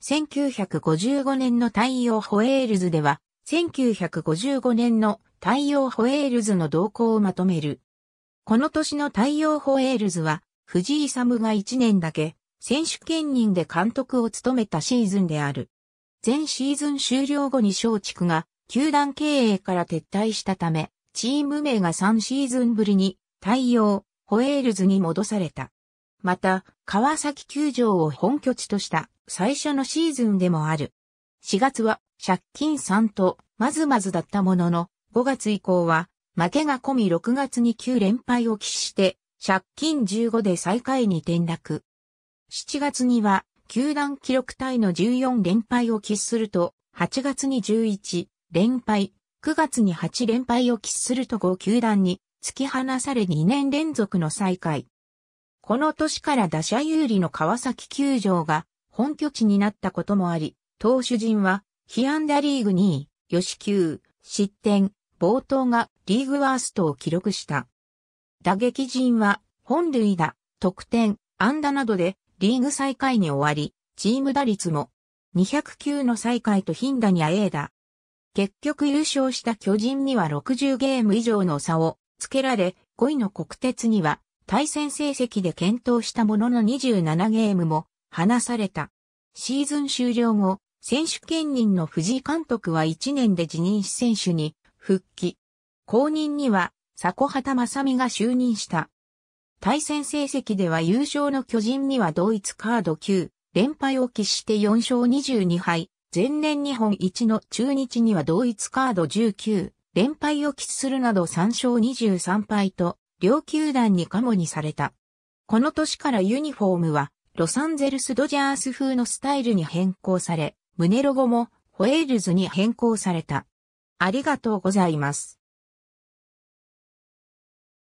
1955年の太陽ホエールズでは、1955年の太陽ホエールズの動向をまとめる。この年の太陽ホエールズは、藤井サムが1年だけ、選手兼任で監督を務めたシーズンである。前シーズン終了後に松竹が、球団経営から撤退したため、チーム名が3シーズンぶりに、太陽、ホエールズに戻された。また、川崎球場を本拠地とした最初のシーズンでもある。4月は借金3とまずまずだったものの、5月以降は負けが込み6月に9連敗を喫して借金15で最下位に転落。7月には球団記録体の14連敗を喫すると、8月に11連敗、9月に8連敗を喫すると5球団に突き放され2年連続の再開。この年から打者有利の川崎球場が本拠地になったこともあり、投手陣は、被安打リーグ2位、吉球、失点、冒頭がリーグワーストを記録した。打撃陣は、本塁打、得点、安打などでリーグ最下位に終わり、チーム打率も209の最下位と頻打にあえいだ。結局優勝した巨人には60ゲーム以上の差をつけられ、5位の国鉄には対戦成績で検討したものの27ゲームも離された。シーズン終了後、選手兼任の藤井監督は1年で辞任し選手に復帰。後任には、迫畑正美が就任した。対戦成績では優勝の巨人には同一カード9、連敗を喫して4勝22敗、前年日本一の中日には同一カード19、連敗を喫するなど3勝23敗と両球団にカモにされた。この年からユニフォームは、ロサンゼルスドジャース風のスタイルに変更され、胸ロゴもホエールズに変更された。ありがとうございます。